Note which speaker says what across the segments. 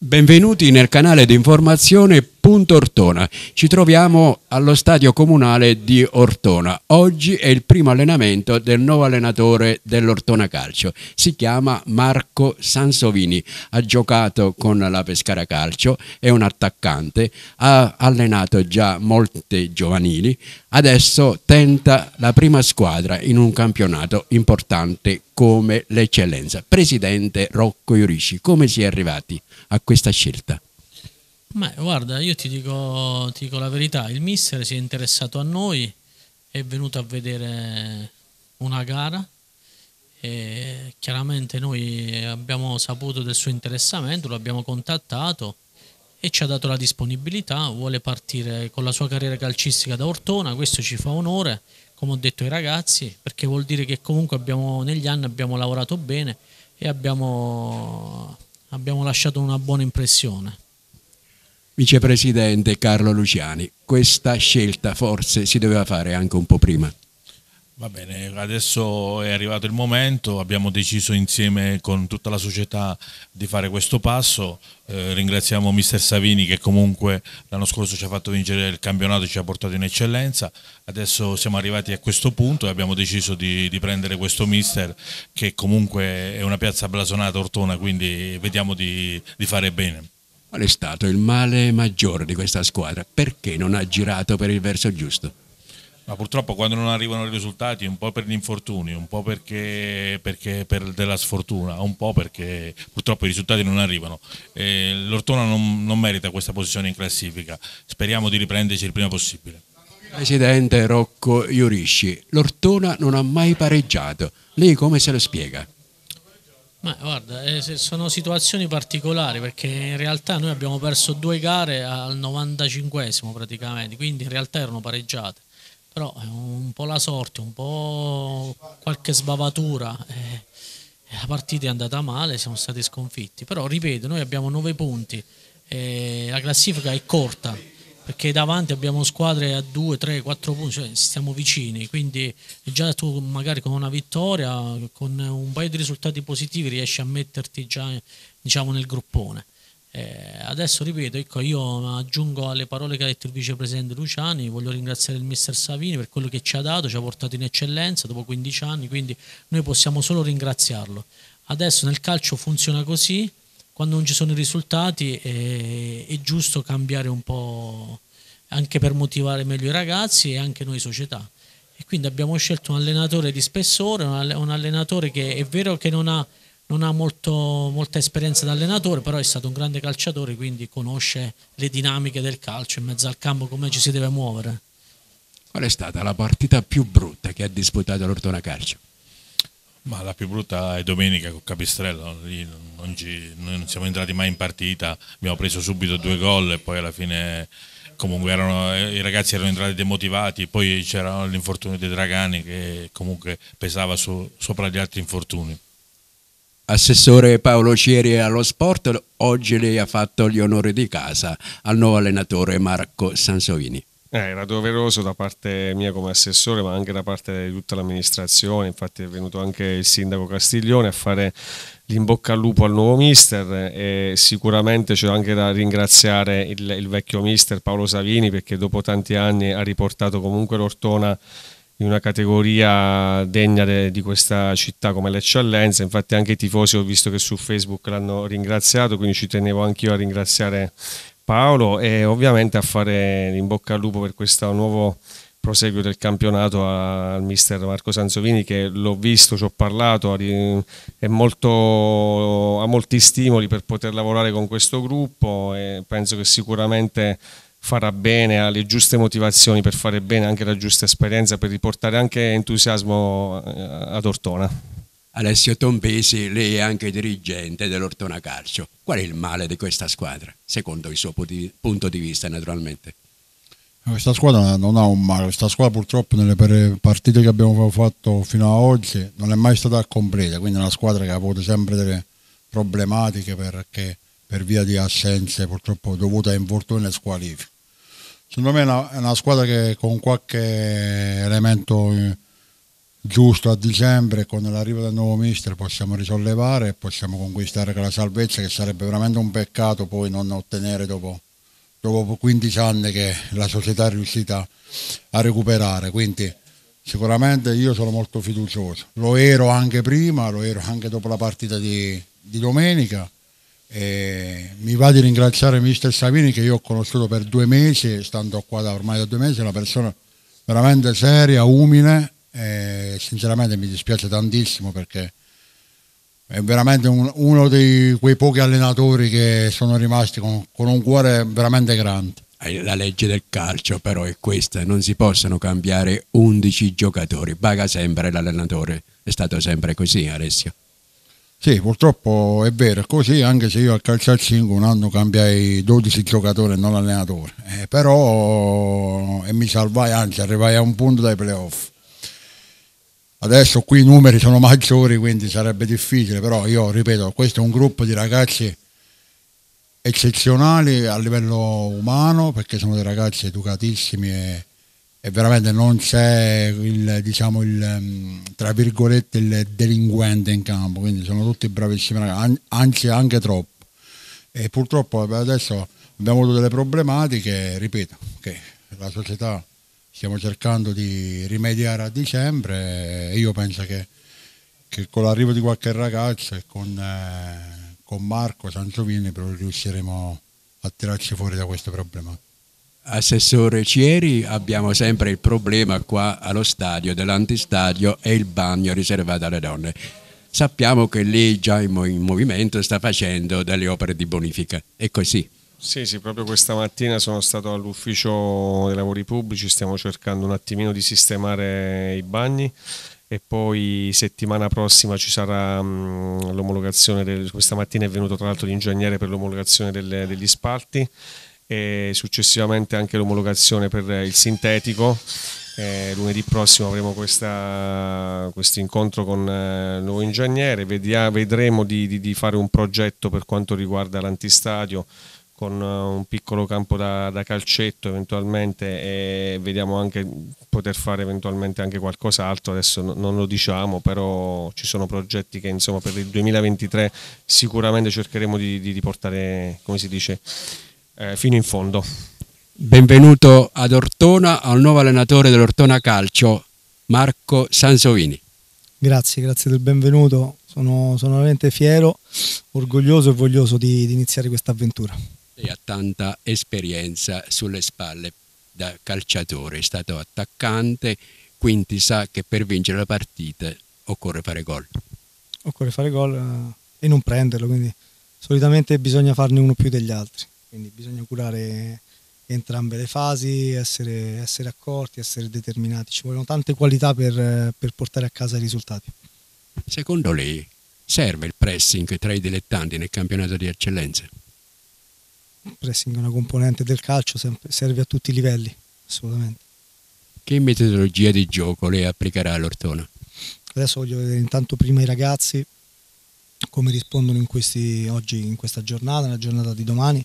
Speaker 1: Benvenuti nel canale di informazione Punto Ortona. Ci troviamo allo stadio comunale di Ortona. Oggi è il primo allenamento del nuovo allenatore dell'Ortona Calcio. Si chiama Marco Sansovini. Ha giocato con la Pescara Calcio, è un attaccante, ha allenato già molte giovanili. Adesso tenta la prima squadra in un campionato importante come l'eccellenza. Presidente Rocco Iurici, come si è arrivati a questa scelta?
Speaker 2: Ma guarda, io ti dico, ti dico la verità, il mister si è interessato a noi, è venuto a vedere una gara e chiaramente noi abbiamo saputo del suo interessamento, lo abbiamo contattato e ci ha dato la disponibilità, vuole partire con la sua carriera calcistica da Ortona, questo ci fa onore, come ho detto ai ragazzi, perché vuol dire che comunque abbiamo, negli anni abbiamo lavorato bene e abbiamo, abbiamo lasciato una buona impressione.
Speaker 1: Vicepresidente Carlo Luciani, questa scelta forse si doveva fare anche un po' prima.
Speaker 3: Va bene, adesso è arrivato il momento, abbiamo deciso insieme con tutta la società di fare questo passo, eh, ringraziamo mister Savini che comunque l'anno scorso ci ha fatto vincere il campionato e ci ha portato in eccellenza, adesso siamo arrivati a questo punto e abbiamo deciso di, di prendere questo mister che comunque è una piazza blasonata Ortona, quindi vediamo di, di fare bene.
Speaker 1: Qual è stato il male maggiore di questa squadra? Perché non ha girato per il verso giusto?
Speaker 3: Ma purtroppo quando non arrivano i risultati, un po' per gli infortuni, un po' perché, perché per della sfortuna, un po' perché purtroppo i risultati non arrivano. Eh, L'Ortona non, non merita questa posizione in classifica, speriamo di riprenderci il prima possibile.
Speaker 1: Presidente Rocco Iurisci, l'Ortona non ha mai pareggiato, lei come se lo spiega?
Speaker 2: Ma guarda, eh, sono situazioni particolari perché in realtà noi abbiamo perso due gare al 95esimo praticamente, quindi in realtà erano pareggiate. Però eh, un po' la sorte, un po' qualche sbavatura. Eh, la partita è andata male, siamo stati sconfitti. Però ripeto, noi abbiamo 9 punti, eh, la classifica è corta perché davanti abbiamo squadre a 2, 3, 4 punti, cioè stiamo vicini, quindi già tu magari con una vittoria, con un paio di risultati positivi riesci a metterti già diciamo, nel gruppone. Eh, adesso ripeto, ecco, io aggiungo alle parole che ha detto il vicepresidente Luciani, voglio ringraziare il mister Savini per quello che ci ha dato, ci ha portato in eccellenza dopo 15 anni, quindi noi possiamo solo ringraziarlo. Adesso nel calcio funziona così, quando non ci sono i risultati è, è giusto cambiare un po' anche per motivare meglio i ragazzi e anche noi società. E quindi abbiamo scelto un allenatore di spessore, un allenatore che è vero che non ha, non ha molto, molta esperienza da allenatore, però è stato un grande calciatore, quindi conosce le dinamiche del calcio in mezzo al campo, come ci si deve muovere.
Speaker 1: Qual è stata la partita più brutta che ha disputato l'Ortona Calcio?
Speaker 3: Ma la più brutta è domenica con Capistrello, lì non, ci, non siamo entrati mai in partita, abbiamo preso subito due gol e poi alla fine comunque erano, i ragazzi erano entrati demotivati, poi c'era l'infortunio dei Dragani che comunque pesava su, sopra gli altri infortuni.
Speaker 1: Assessore Paolo Cieri allo sport, oggi lei ha fatto gli onori di casa al nuovo allenatore Marco Sansovini.
Speaker 4: Eh, era doveroso da parte mia come assessore, ma anche da parte di tutta l'amministrazione. Infatti, è venuto anche il sindaco Castiglione a fare l'imbocca al lupo al nuovo mister. E sicuramente c'è anche da ringraziare il, il vecchio mister Paolo Savini perché dopo tanti anni ha riportato comunque l'Ortona in una categoria degna de, di questa città come l'eccellenza. Infatti anche i tifosi ho visto che su Facebook l'hanno ringraziato, quindi ci tenevo anch'io a ringraziare Paolo e ovviamente a fare in bocca al lupo per questo nuovo proseguo del campionato al mister Marco Sanzovini che l'ho visto, ci ho parlato, molto, ha molti stimoli per poter lavorare con questo gruppo e penso che sicuramente farà bene, ha le giuste motivazioni per fare bene, anche la giusta esperienza, per riportare anche entusiasmo eh, ad Ortona. Alessio Tombesi, lei è anche dirigente dell'Ortona
Speaker 1: Calcio. Qual è il male di questa squadra, secondo il suo punto di vista naturalmente?
Speaker 5: Questa eh, squadra non ha un male, questa squadra purtroppo nelle partite che abbiamo fatto fino ad oggi non è mai stata completa, quindi è una squadra che ha avuto sempre delle problematiche perché per via di assenze purtroppo dovute a infortuni e squalifiche. Secondo me è una, è una squadra che con qualche elemento giusto a dicembre con l'arrivo del nuovo mister possiamo risollevare e possiamo conquistare quella salvezza che sarebbe veramente un peccato poi non ottenere dopo, dopo 15 anni che la società è riuscita a recuperare. Quindi sicuramente io sono molto fiducioso, lo ero anche prima, lo ero anche dopo la partita di, di domenica. E mi va di ringraziare mister Savini che io ho conosciuto per due mesi, stando qua da ormai da due mesi, una persona veramente seria, umile e sinceramente mi dispiace tantissimo perché è veramente un, uno di quei pochi allenatori che sono rimasti con, con un cuore veramente grande la legge
Speaker 1: del calcio però è questa, non si possono cambiare 11 giocatori, paga sempre l'allenatore, è stato sempre così Alessio.
Speaker 5: Sì, purtroppo è vero, è così, anche se io al calcio al 5 un anno cambiai 12 giocatori e non l'allenatore, eh, però eh, mi salvai, anzi arrivai a un punto dai playoff Adesso qui i numeri sono maggiori, quindi sarebbe difficile, però io ripeto, questo è un gruppo di ragazzi eccezionali a livello umano, perché sono dei ragazzi educatissimi e, e veramente non c'è il, diciamo, il, mm, tra virgolette, il delinquente in campo, quindi sono tutti bravissimi ragazzi, anzi anche troppo. E purtroppo adesso abbiamo avuto delle problematiche, ripeto, che la società stiamo cercando di rimediare a dicembre e io penso che, che con l'arrivo di qualche ragazzo e con, eh, con Marco Sansovini riusciremo a tirarci fuori da questo problema.
Speaker 1: Assessore Cieri, abbiamo sempre il problema qua allo stadio
Speaker 5: dell'antistadio
Speaker 1: e il bagno riservato alle donne. Sappiamo che lì già in movimento sta facendo delle opere di bonifica. È così.
Speaker 4: Sì, sì, proprio questa mattina sono stato all'ufficio dei lavori pubblici, stiamo cercando un attimino di sistemare i bagni e poi settimana prossima ci sarà mm, l'omologazione, del, questa mattina è venuto tra l'altro l'ingegnere per l'omologazione degli spalti e successivamente anche l'omologazione per il sintetico. Eh, lunedì prossimo avremo questo incontro con eh, il nuovo ingegnere, Vedia, vedremo di, di, di fare un progetto per quanto riguarda l'antistadio con eh, un piccolo campo da, da, calcetto eventualmente e vediamo anche poter fare eventualmente anche qualcos'altro, adesso no, non lo diciamo, però ci sono progetti che insomma per il 2023 sicuramente cercheremo di, di, di portare, come si dice, eh, fino in fondo.
Speaker 1: Benvenuto ad Ortona, al nuovo allenatore dell'Ortona Calcio, Marco Sansovini.
Speaker 6: Grazie, grazie del benvenuto, sono, sono veramente fiero, orgoglioso e voglioso di, di iniziare questa avventura
Speaker 1: tanta esperienza sulle spalle da calciatore, è stato attaccante, quindi sa che per vincere la partita occorre fare gol.
Speaker 6: Occorre fare gol eh, e non prenderlo, quindi solitamente bisogna farne uno più degli altri, quindi bisogna curare entrambe le fasi, essere, essere accorti, essere determinati, ci vogliono tante qualità per, per portare a casa i risultati.
Speaker 1: Secondo lei serve il pressing tra i dilettanti nel campionato di eccellenza?
Speaker 6: pressing è una componente del calcio, serve a tutti i livelli, assolutamente.
Speaker 1: Che metodologia di gioco le applicherà all'Ortona?
Speaker 6: Adesso voglio vedere intanto prima i ragazzi come rispondono in questi, oggi, in questa giornata, nella giornata di domani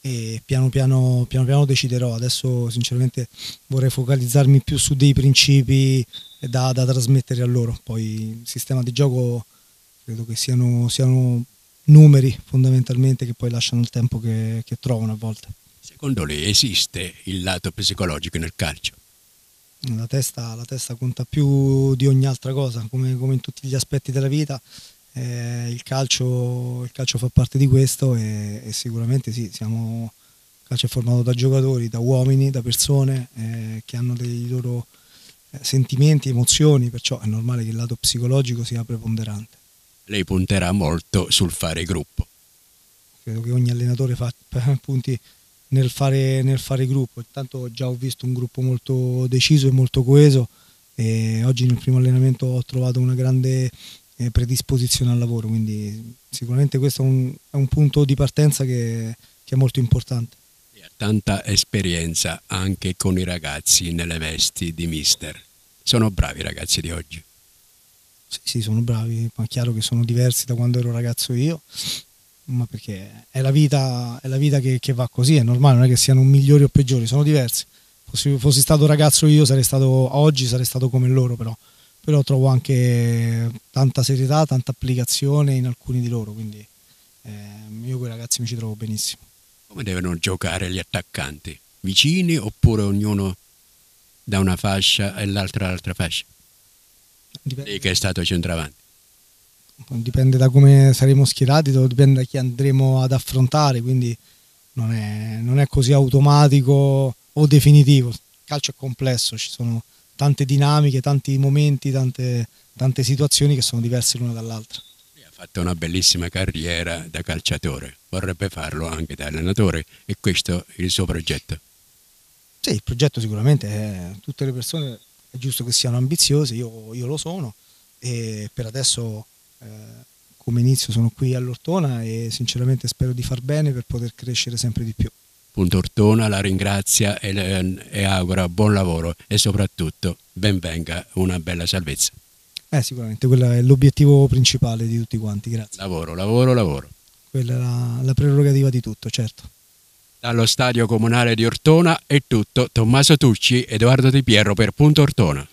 Speaker 6: e piano piano, piano piano deciderò. Adesso sinceramente vorrei focalizzarmi più su dei principi da, da trasmettere a loro, poi il sistema di gioco credo che siano, siano numeri fondamentalmente che poi lasciano il tempo che, che trovano a volte.
Speaker 1: Secondo lei esiste il lato psicologico nel calcio?
Speaker 6: La testa, la testa conta più di ogni altra cosa, come, come in tutti gli aspetti della vita. Eh, il, calcio, il, calcio, fa parte di questo e, e sicuramente sì, siamo, il calcio è formato da giocatori, da uomini, da persone eh, che hanno dei loro eh, sentimenti, emozioni, perciò è normale che il lato psicologico sia preponderante
Speaker 1: lei punterà molto sul fare gruppo.
Speaker 6: Credo che ogni allenatore fa, punti nel fare, nel fare gruppo, intanto già ho visto un gruppo molto deciso e molto coeso e oggi nel primo allenamento ho trovato una grande eh, predisposizione al lavoro, quindi sicuramente questo è un, è un punto di partenza che, che, è molto importante.
Speaker 1: tanta esperienza anche con i ragazzi nelle vesti di mister. Sono bravi i ragazzi di oggi.
Speaker 6: Sì, sì, sono bravi, ma è chiaro che sono diversi da quando ero ragazzo io, ma perché è la vita, è la vita che, che, va così, è normale, non è che siano migliori o peggiori, sono diversi. Fossi, fossi stato ragazzo io, sarei stato, oggi sarei stato come loro però. Però trovo anche tanta serietà, tanta applicazione in alcuni di loro, quindi eh, io con i ragazzi mi ci trovo benissimo.
Speaker 1: Come devono giocare gli attaccanti? Vicini oppure ognuno da una fascia e l'altra all'altra fascia? Dipende. Lì che è stato centravanti.
Speaker 6: Dipende da come saremo schierati, dipende da chi andremo ad affrontare, quindi non è, non è così automatico o definitivo. Il calcio è complesso, ci sono tante dinamiche, tanti momenti, tante, tante situazioni che sono diverse l'una dall'altra.
Speaker 1: Ha fatto una bellissima carriera da calciatore, vorrebbe farlo anche da allenatore e questo è il suo progetto.
Speaker 6: Sì, il progetto sicuramente è eh, tutte le persone è giusto che siano ambiziosi, io, io lo sono e per adesso eh, come inizio sono qui all'Ortona e sinceramente spero di far bene per poter crescere sempre di più.
Speaker 1: Punto Ortona la ringrazia e, e augura buon lavoro e soprattutto benvenga una bella salvezza.
Speaker 6: Eh, sicuramente, quello è l'obiettivo principale di tutti quanti, grazie.
Speaker 1: Lavoro, lavoro, lavoro.
Speaker 6: Quella è la, la prerogativa di tutto, certo.
Speaker 1: Dallo stadio comunale di Ortona è tutto. Tommaso Tucci, Edoardo Di Pierro per Punto Ortona.